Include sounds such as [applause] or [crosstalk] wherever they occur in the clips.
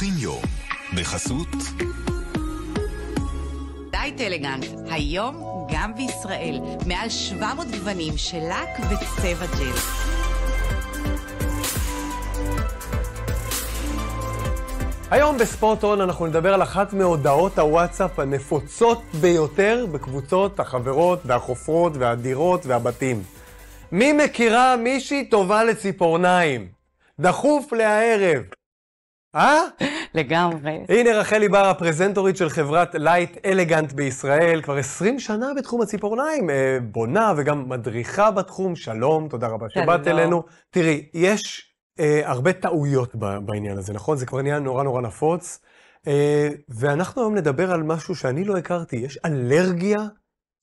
פותחים בחסות... דייט אלגנט, היום גם בישראל, מעל 700 גוונים של לק וצבע ג'ל. היום בספורט הון אנחנו נדבר על אחת מהודעות הוואטסאפ הנפוצות ביותר בקבוצות החברות והחופרות והדירות והבתים. מי מכירה מישהי טובה לציפורניים? דחוף להערב. אה? לגמרי. הנה רחלי בר, הפרזנטורית של חברת לייט אלגנט בישראל, כבר 20 שנה בתחום הציפורניים, אה, בונה וגם מדריכה בתחום. שלום, תודה רבה שבאת אלינו. תראי, יש אה, הרבה טעויות בעניין הזה, נכון? זה כבר נהיה נורא נורא נפוץ. אה, ואנחנו היום נדבר על משהו שאני לא הכרתי, יש אלרגיה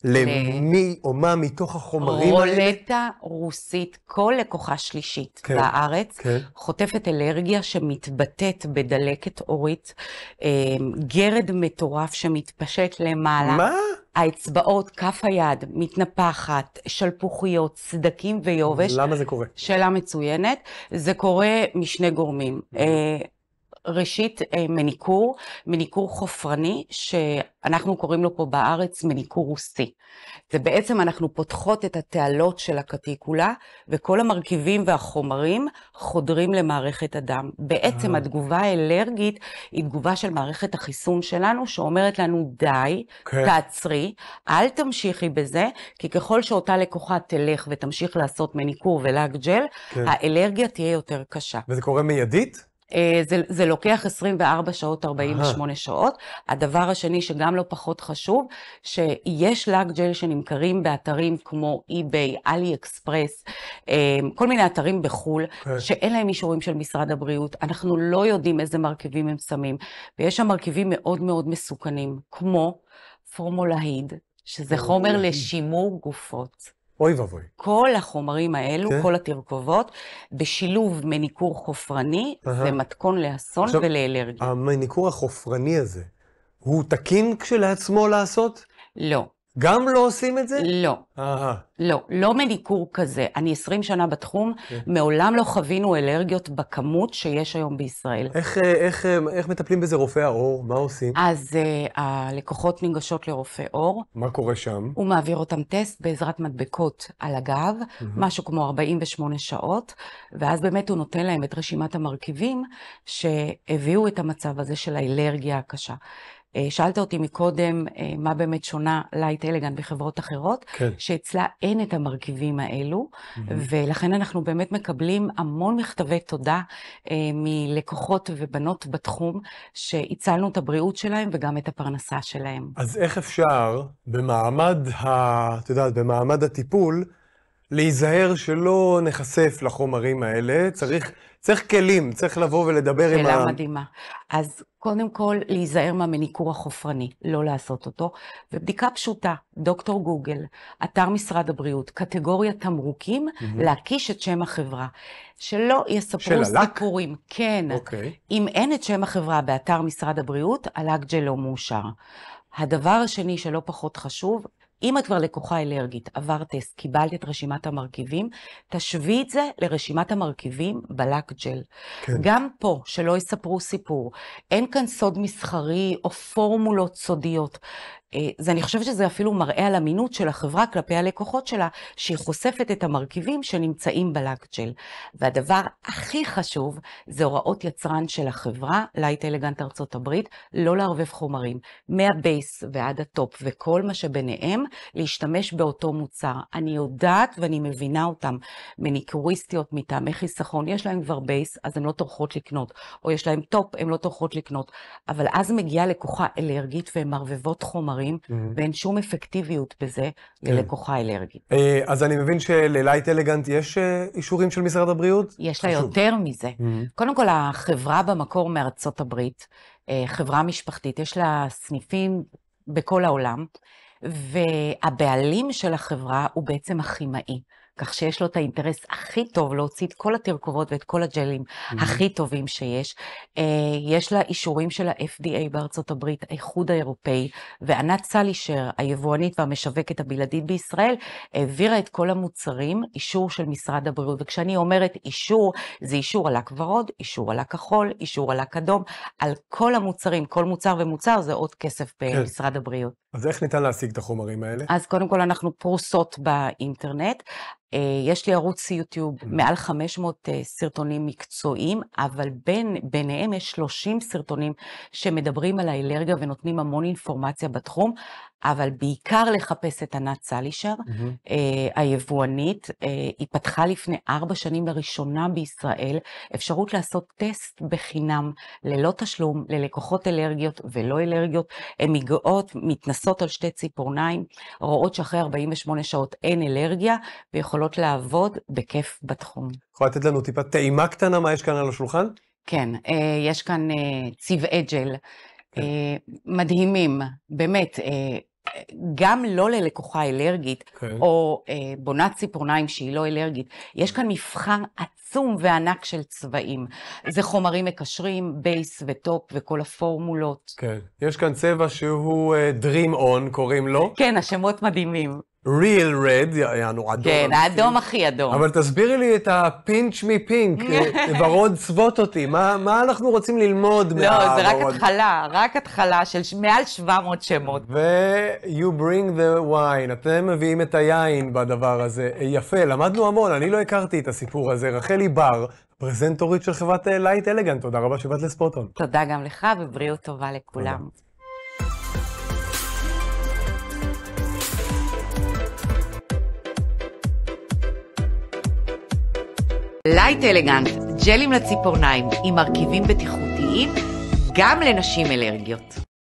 למי או מה מתוך החומרים האלה? רולטה רוסית, כל לקוחה שלישית כן, בארץ כן. חוטפת אלרגיה שמתבטאת בדלקת אורית, אה, גרד מטורף שמתפשט למעלה. מה? האצבעות, כף היד, מתנפחת, שלפוחיות, סדקים ויובש. למה זה קורה? שאלה מצוינת. זה קורה משני גורמים. Mm-hmm. ראשית, אה, מניקור, מניקור חופרני, שאנחנו קוראים לו פה בארץ מניקור רוסי. זה בעצם, אנחנו פותחות את התעלות של הקטיקולה, וכל המרכיבים והחומרים חודרים למערכת הדם. בעצם אה. התגובה האלרגית היא תגובה של מערכת החיסון שלנו, שאומרת לנו, די, okay. כן. תעצרי, אל תמשיכי בזה, כי ככל שאותה לקוחה תלך ותמשיך לעשות מניקור ולאג ג'ל, כן. האלרגיה תהיה יותר קשה. וזה קורה מיידית? אה, זה, זה לוקח 24 שעות, 48 Aha. שעות. הדבר השני, שגם לא פחות חשוב, שיש לאג ג'ל שנמכרים באתרים כמו eBay, ביי אלי אקספרס, אה, כל מיני אתרים בחו"ל, okay. כן. שאין להם אישורים של משרד הבריאות. אנחנו לא יודעים איזה מרכיבים הם שמים, ויש שם מרכיבים מאוד מאוד מסוכנים, כמו פורמולהיד, שזה חומר לשימור גופות. אוי ואבוי. כל החומרים האלו, כן? כל התרכובות, בשילוב מניקור חופרני, uh-huh. זה מתכון לאסון עכשיו, ולאלרגיה. המניקור החופרני הזה, הוא תקין כשלעצמו לעשות? לא. גם לא עושים את זה? לא. אה. לא, לא מניקור כזה. אני 20 שנה בתחום, כן. מעולם לא חווינו אלרגיות בכמות שיש היום בישראל. איך, אה, איך, אה, איך מטפלים בזה רופאי העור? מה עושים? אז אה, הלקוחות ניגשות לרופא עור. מה קורה שם? הוא מעביר אותם טסט בעזרת מדבקות על הגב, mm-hmm. משהו כמו 48 שעות, ואז באמת הוא נותן להם את רשימת המרכיבים שהביאו את המצב הזה של האלרגיה הקשה. אה, שאלת אותי מקודם, אה, מה באמת שונה לייט אלגן בחברות אחרות, כן. שאצלה אין את המרכיבים האלו, mm-hmm. ולכן אנחנו באמת מקבלים המון מכתבי תודה אה, מלקוחות ובנות בתחום, שהצלנו את הבריאות שלהם וגם את הפרנסה שלהם. אז איך אפשר, במעמד, ה... את יודעת, במעמד הטיפול, להיזהר שלא נחשף לחומרים האלה, צריך, צריך כלים, צריך לבוא ולדבר עם ה... שאלה מדהימה. אז קודם כל, להיזהר מהמניקור החופרני, לא לעשות אותו. ובדיקה פשוטה, דוקטור גוגל, אתר משרד הבריאות, קטגוריה תמרוקים, mm-hmm. להקיש את שם החברה. שלא יספרו של סיפורים. כן. אוקיי. Okay. אם אין את שם החברה באתר משרד הבריאות, הלאגג'ה לא מאושר. הדבר השני שלא פחות חשוב, אם את כבר לקוחה אלרגית, עבר טסט, קיבלת את רשימת המרכיבים, תשווי את זה לרשימת המרכיבים בלק ג'ל. כן. גם פה, שלא יספרו סיפור, אין כאן סוד מסחרי או פורמולות סודיות. אז אה, אני חושבת שזה אפילו מראה על אמינות של החברה כלפי הלקוחות שלה, שהיא חושפת את המרכיבים שנמצאים בלאקג'ל. והדבר הכי חשוב זה הוראות יצרן של החברה, לייט אלגנט ארצות הברית, לא לערבב חומרים, מהבייס ועד הטופ וכל מה שביניהם, להשתמש באותו מוצר. אני יודעת ואני מבינה אותם, מניקוריסטיות מטעמי חיסכון, יש להם כבר בייס, אז הן לא טורחות לקנות, או יש להם טופ, הן לא טורחות לקנות, אבל אז מגיעה לקוחה אלרגית והן מערבבות חומרים. מוצרים, mm-hmm. ואין שום אפקטיביות בזה כן. ללקוחה אלרגית. אה, אז אני מבין שללייט אלגנט יש אה, אישורים של משרד הבריאות? יש לה יותר מזה. Mm-hmm. קודם כל, החברה במקור מארצות הברית, אה, חברה משפחתית, יש לה סניפים בכל העולם, והבעלים של החברה הוא בעצם הכימאי. כך שיש לו את האינטרס הכי טוב להוציא את כל התרכובות ואת כל הג'לים mm-hmm. הכי טובים שיש. Uh, יש לה אישורים של ה-FDA בארצות הברית, האיחוד האירופאי, וענת סלישר, היבואנית והמשווקת הבלעדית בישראל, העבירה את כל המוצרים, אישור של משרד הבריאות. וכשאני אומרת אישור, זה אישור על הכוורוד, אישור על הכחול, אישור על הכדום, על כל המוצרים, כל מוצר ומוצר זה עוד כסף כן. במשרד הבריאות. אז איך ניתן להשיג את החומרים האלה? אז קודם כל אנחנו פרוסות באינטרנט. אה, יש לי ערוץ יוטיוב, כן. מעל 500 אה, סרטונים מקצועיים, אבל בין, ביניהם יש 30 סרטונים שמדברים על האלרגיה ונותנים המון אינפורמציה בתחום. אבל בעיקר לחפש את ענת סלישר, mm-hmm. היבואנית. אה, היא פתחה לפני ארבע שנים לראשונה בישראל אפשרות לעשות טסט בחינם, ללא תשלום, ללקוחות אלרגיות ולא אלרגיות. הן מגיעות, מתנסות על שתי ציפורניים, רואות שאחרי 48 שעות אין אלרגיה, ויכולות לעבוד בכיף בתחום. יכולה לתת לנו טיפה טעימה קטנה מה יש כאן על השולחן? כן, אה, יש כאן צבעי ג'ל כן. אה, מדהימים, באמת, אה, גם לא ללקוחה אלרגית, okay. כן. או אה, בונת ציפורניים שהיא לא אלרגית, יש כאן מבחר עצום וענק של צבעים. זה חומרים מקשרים, בייס וטופ וכל הפורמולות. כן. Okay. יש כאן צבע שהוא אה, Dream On, קוראים לו. כן, השמות מדהימים. real red, יענו אדום. כן, האדום הכי אדום. אבל תסבירי לי את הפינץ' מפינק, [laughs] ורוד צבות אותי, מה, מה אנחנו רוצים ללמוד לא, מהוורוד? לא, זה רק התחלה, רק התחלה של מעל 700 שמות. ו-you bring the wine, אתם מביאים את היין בדבר הזה. יפה, למדנו המון, אני לא הכרתי את הסיפור הזה. רחלי בר, פרזנטורית של חברת לייט אה, אלגן, תודה רבה שבאת לספורטון. תודה גם לך, ובריאות טובה לכולם. תודה. בנייט אלגנט, ג'לים לציפורניים עם מרכיבים בטיחותיים, גם לנשים אלרגיות.